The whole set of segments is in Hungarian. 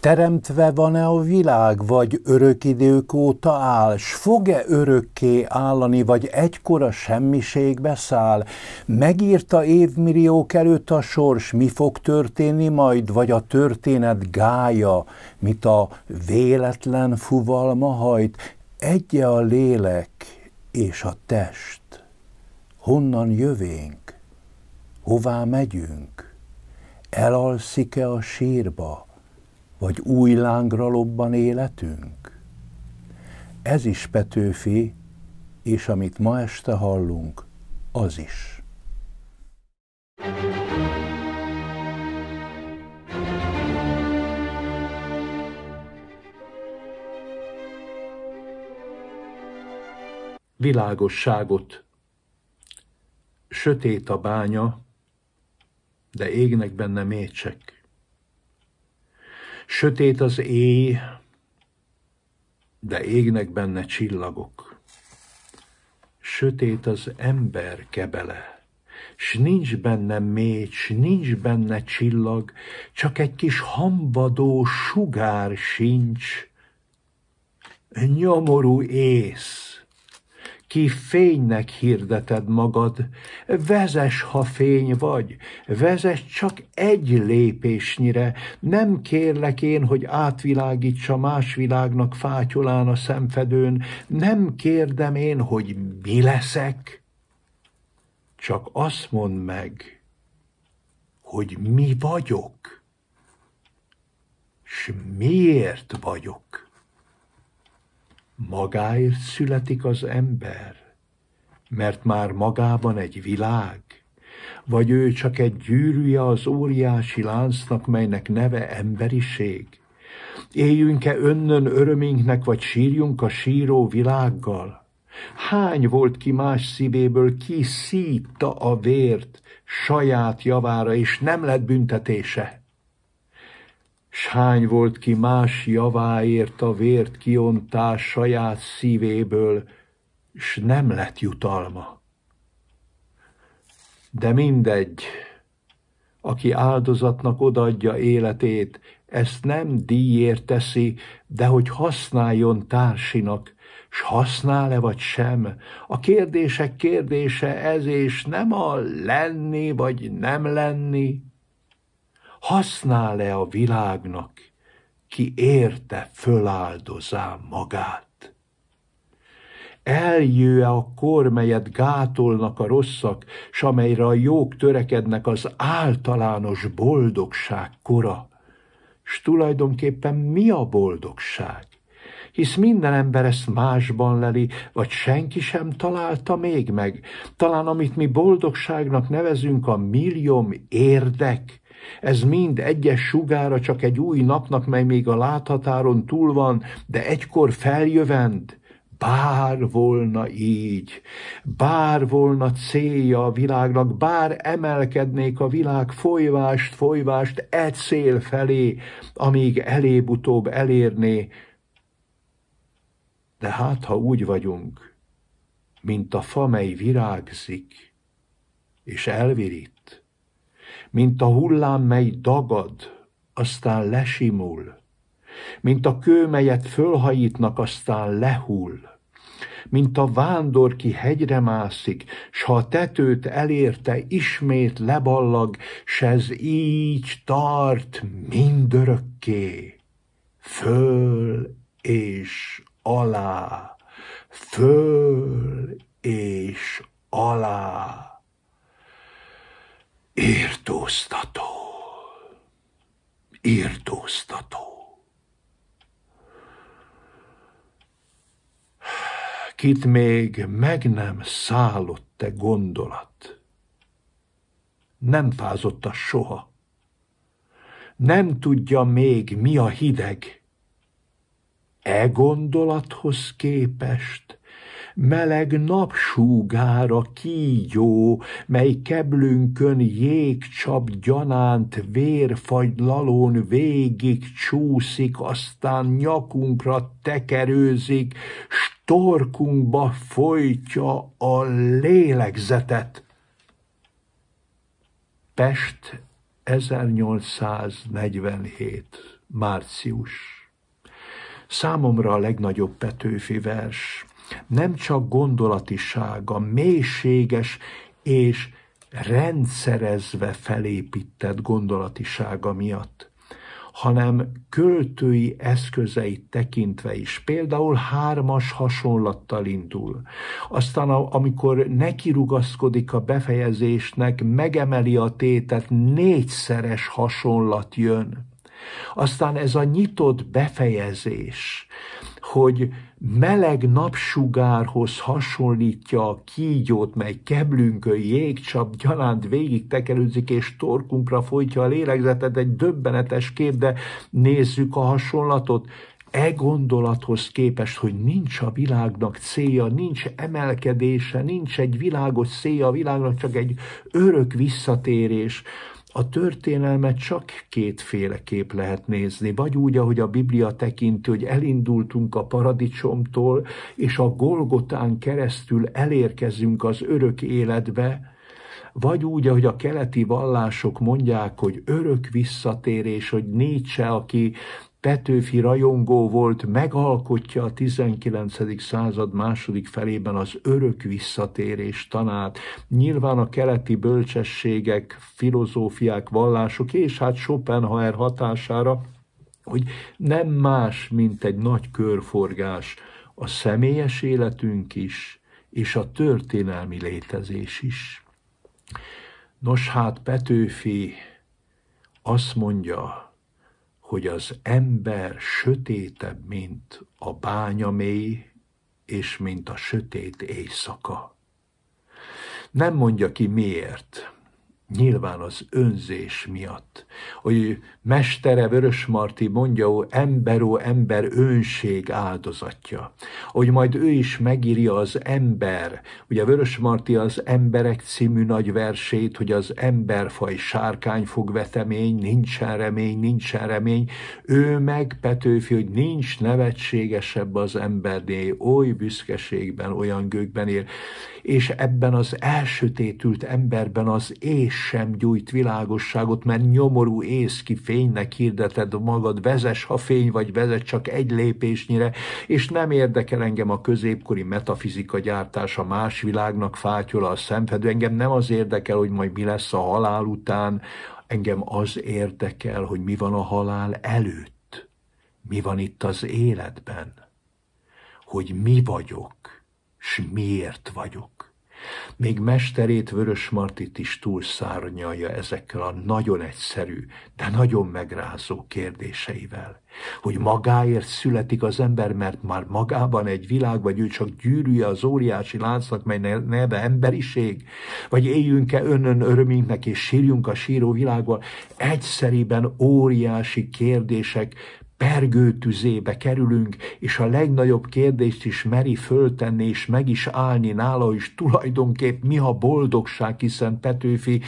teremtve van-e a világ, vagy örök idők óta áll, s fog-e örökké állani, vagy egykora semmiségbe száll? Megírta évmilliók előtt a sors, mi fog történni majd, vagy a történet gája, mit a véletlen fuvalma hajt? Egye a lélek és a test. Honnan jövénk? Hová megyünk? Elalszik-e a sírba? vagy új lángra lobban életünk? Ez is Petőfi, és amit ma este hallunk, az is. világosságot. Sötét a bánya, de égnek benne mécsek. Sötét az éj, de égnek benne csillagok. Sötét az ember kebele, s nincs benne mécs, s nincs benne csillag, csak egy kis hamvadó sugár sincs, nyomorú ész ki fénynek hirdeted magad, vezes, ha fény vagy, vezes csak egy lépésnyire, nem kérlek én, hogy átvilágítsa más világnak fátyolán a szemfedőn, nem kérdem én, hogy mi leszek, csak azt mondd meg, hogy mi vagyok, s miért vagyok magáért születik az ember, mert már magában egy világ, vagy ő csak egy gyűrűje az óriási láncnak, melynek neve emberiség? Éljünk-e önnön öröminknek, vagy sírjunk a síró világgal? Hány volt ki más szívéből, ki szítta a vért saját javára, és nem lett büntetése? s hány volt ki más javáért a vért kiontás saját szívéből, s nem lett jutalma. De mindegy, aki áldozatnak odadja életét, ezt nem díjért teszi, de hogy használjon társinak, s használ-e vagy sem. A kérdések kérdése ez, és nem a lenni vagy nem lenni, használ-e a világnak, ki érte föláldozá magát? Eljő-e a kor, melyet gátolnak a rosszak, s amelyre a jók törekednek az általános boldogság kora? S tulajdonképpen mi a boldogság? hisz minden ember ezt másban leli, vagy senki sem találta még meg. Talán amit mi boldogságnak nevezünk a milliom érdek, ez mind egyes sugára csak egy új napnak, mely még a láthatáron túl van, de egykor feljövend, bár volna így, bár volna célja a világnak, bár emelkednék a világ folyvást, folyvást egy szél felé, amíg elébb-utóbb elérné. De hát, ha úgy vagyunk, mint a fa, mely virágzik és elvirít, mint a hullám, mely dagad, aztán lesimul, mint a kő, melyet fölhajítnak, aztán lehull, mint a vándor, ki hegyre mászik, s ha a tetőt elérte, ismét leballag, s ez így tart mindörökké. Föl és alá, föl és alá. Írtóztató. Írtóztató. Kit még meg nem szállott te gondolat, nem fázott a soha. Nem tudja még, mi a hideg. E gondolathoz képest – meleg napsúgára kígyó, mely keblünkön jégcsap gyanánt vérfagylalón végig csúszik, aztán nyakunkra tekerőzik, storkunkba folytja a lélegzetet. Pest 1847. március. Számomra a legnagyobb Petőfi vers, nem csak gondolatisága, mélységes és rendszerezve felépített gondolatisága miatt, hanem költői eszközeit tekintve is. Például hármas hasonlattal indul. Aztán, amikor nekirugaszkodik a befejezésnek, megemeli a tétet, négyszeres hasonlat jön. Aztán ez a nyitott befejezés, hogy meleg napsugárhoz hasonlítja a kígyót, mely keblünkön jégcsap gyanánt végig tekerőzik, és torkunkra folytja a lélegzetet, egy döbbenetes kép, de nézzük a hasonlatot e gondolathoz képest, hogy nincs a világnak célja, nincs emelkedése, nincs egy világos célja a világnak, csak egy örök visszatérés, a történelmet csak kétféle kép lehet nézni, vagy úgy, ahogy a Biblia tekinti, hogy elindultunk a paradicsomtól, és a Golgotán keresztül elérkezünk az örök életbe, vagy úgy, ahogy a keleti vallások mondják, hogy örök visszatérés, hogy Nietzsche, aki Petőfi rajongó volt, megalkotja a 19. század második felében az örök visszatérés tanát. Nyilván a keleti bölcsességek, filozófiák, vallások, és hát Schopenhauer hatására, hogy nem más, mint egy nagy körforgás a személyes életünk is, és a történelmi létezés is. Nos hát Petőfi azt mondja, hogy az ember sötétebb, mint a bánya mély, és mint a sötét éjszaka. Nem mondja ki miért, Nyilván az önzés miatt. Hogy mestere Vörös Marti mondja, ó, ember, ó, ember önség áldozatja. Hogy majd ő is megírja az ember. Ugye Vörös Marti az Emberek című nagy versét, hogy az emberfaj sárkány fog vetemény, nincsen remény, nincsen remény. Ő meg Petőfi, hogy nincs nevetségesebb az embernél, oly büszkeségben, olyan gőkben él és ebben az elsötétült emberben az ész sem gyújt világosságot, mert nyomorú ész ki fénynek hirdeted magad, vezes, ha fény vagy, vezet csak egy lépésnyire, és nem érdekel engem a középkori metafizika gyártása, más világnak fátyola a szemfedő, engem nem az érdekel, hogy majd mi lesz a halál után, engem az érdekel, hogy mi van a halál előtt, mi van itt az életben, hogy mi vagyok, s miért vagyok. Még mesterét Vörös Martit is túlszárnyalja ezekkel a nagyon egyszerű, de nagyon megrázó kérdéseivel. Hogy magáért születik az ember, mert már magában egy világ, vagy ő csak gyűrűje az óriási láncnak, mely neve emberiség, vagy éljünk-e önön örömünknek és sírjunk a síró világban, egyszerűen óriási kérdések pergő tüzébe kerülünk, és a legnagyobb kérdést is meri föltenni, és meg is állni nála is tulajdonképp mi a boldogság, hiszen Petőfi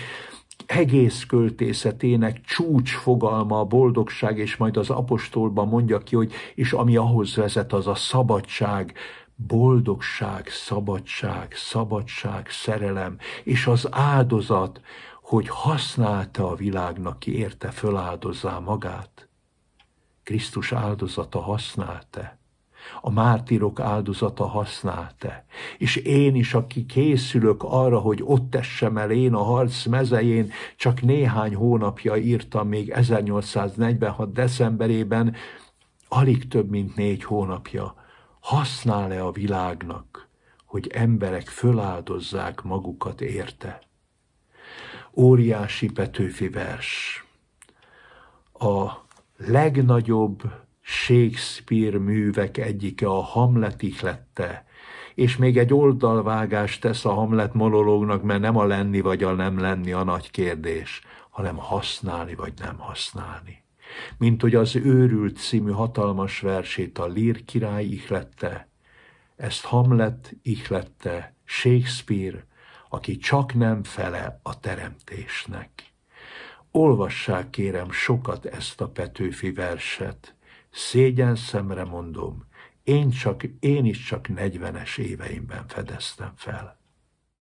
egész költészetének csúcs fogalma a boldogság, és majd az apostolban mondja ki, hogy és ami ahhoz vezet, az a szabadság, boldogság, szabadság, szabadság, szerelem, és az áldozat, hogy használta a világnak, ki érte föláldozzá magát. Krisztus áldozata használte, a mártírok áldozata használte, és én is, aki készülök arra, hogy ott tessem el én a harc mezején, csak néhány hónapja írtam még 1846. decemberében, alig több mint négy hónapja, használ-e a világnak, hogy emberek föláldozzák magukat érte. Óriási Petőfi vers. A legnagyobb Shakespeare művek egyike a Hamlet ihlette, és még egy oldalvágást tesz a Hamlet monológnak, mert nem a lenni vagy a nem lenni a nagy kérdés, hanem használni vagy nem használni. Mint hogy az őrült című hatalmas versét a Lír király ihlette, ezt Hamlet ihlette Shakespeare, aki csak nem fele a teremtésnek. Olvassák kérem sokat ezt a Petőfi verset. Szégyen szemre mondom, én, csak, én is csak negyvenes éveimben fedeztem fel.